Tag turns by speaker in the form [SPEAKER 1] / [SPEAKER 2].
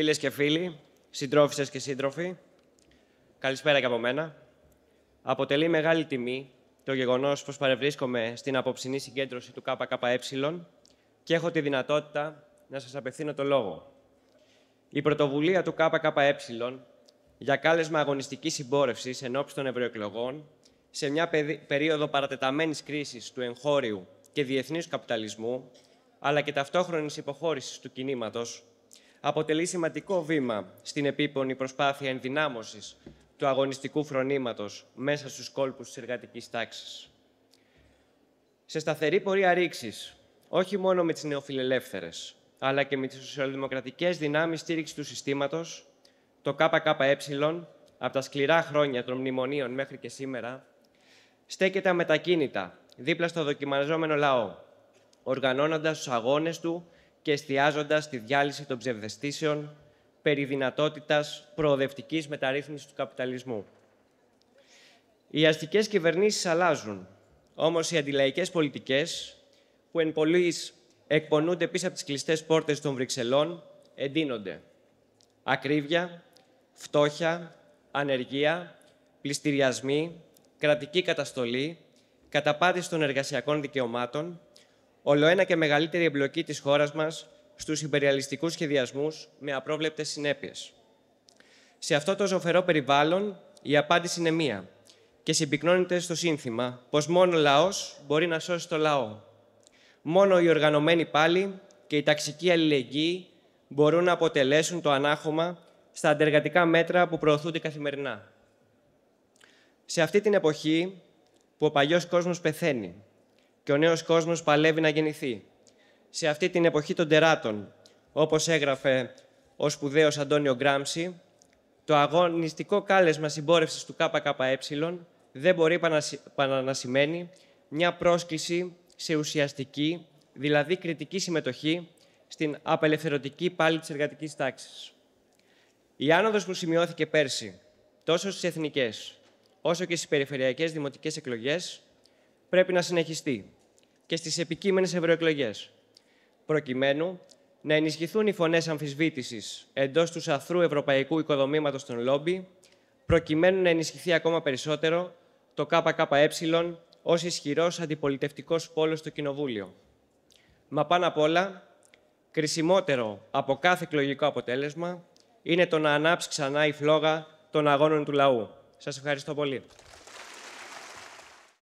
[SPEAKER 1] Φίλες και φίλοι, συντρόφισε και σύντροφοι, καλησπέρα και από μένα. Αποτελεί μεγάλη τιμή το γεγονός πως παρευρίσκομαι στην απόψινή συγκέντρωση του ΚΚΕ και έχω τη δυνατότητα να σας απευθύνω το λόγο. Η πρωτοβουλία του ΚΚΕ για κάλεσμα αγωνιστικής συμπόρευσης ενώπιση των ευρωεκλογών σε μια περίοδο παρατεταμένης κρίσης του εγχώριου και διεθνούς καπιταλισμού, αλλά και ταυτόχρονης υποχώρησης του κινήματος αποτελεί σημαντικό βήμα στην επίπονη προσπάθεια ενδυνάμωσης του αγωνιστικού φρονήματος μέσα στους κόλπους της εργατικής τάξης. Σε σταθερή πορεία ρήξης, όχι μόνο με τις νεοφιλελεύθερες, αλλά και με τις σοσιαλδημοκρατικές δυνάμεις στήριξης του συστήματος, το ΚΚΕ, από τα σκληρά χρόνια των μνημονίων μέχρι και σήμερα, στέκεται αμετακίνητα δίπλα στο δοκιμαζόμενο λαό, οργανώνοντας τους αγώνες του και εστιάζοντας τη διάλυση των ψευδεστήσεων περί δυνατότητας προοδευτικής μεταρρύθμισης του καπιταλισμού. Οι αστικές κυβερνήσεις αλλάζουν, όμως οι αντιλαϊκές πολιτικές, που εν πολλής εκπονούνται πίσω από τις κλειστές πόρτες των Βρυξελών, εντείνονται. Ακρίβεια, φτώχεια, ανεργία, πληστηριασμοί, κρατική καταστολή, καταπάτηση των εργασιακών δικαιωμάτων, ολοένα και μεγαλύτερη εμπλοκή της χώρας μας στους υπεριαλιστικούς σχεδιασμούς με απρόβλεπτες συνέπειες. Σε αυτό το ζωφερό περιβάλλον η απάντηση είναι μία και συμπυκνώνεται στο σύνθημα πως μόνο ο λαός μπορεί να σώσει το λαό. Μόνο οι οργανωμένοι πάλι και η ταξική αλληλεγγύη μπορούν να αποτελέσουν το ανάχωμα στα αντεργατικά μέτρα που προωθούνται καθημερινά. Σε αυτή την εποχή που ο παλιός κόσμος πεθαίνει, και ο νέος κόσμος παλεύει να γεννηθεί. Σε αυτή την εποχή των τεράτων, όπως έγραφε ο σπουδαίος Αντώνιο Γκράμψη, το αγωνιστικό κάλεσμα συμπόρευσης του ΚΚΕ δεν μπορεί παρά να σημαίνει μια πρόσκληση σε ουσιαστική, δηλαδή κριτική συμμετοχή στην απελευθερωτική πάλη της εργατικής τάξης. Η άνοδος που σημειώθηκε πέρσι, τόσο στις εθνικές, όσο και στις περιφερειακές δημοτικές εκλογές, πρέπει να συνεχιστεί και στις επικείμενες ευρωεκλογές, προκειμένου να ενισχυθούν οι φωνές αμφισβήτησης εντός τους σαθρού ευρωπαϊκού οικοδομήματος των λόμπι, προκειμένου να ενισχυθεί ακόμα περισσότερο το ΚΚΕ ως ισχυρός αντιπολιτευτικός πόλος στο Κοινοβούλιο. Μα πάνω απ' όλα, κρισιμότερο από κάθε εκλογικό αποτέλεσμα είναι το να ανάψει ξανά η φλόγα των αγώνων του λαού. Σας ευχαριστώ πολύ.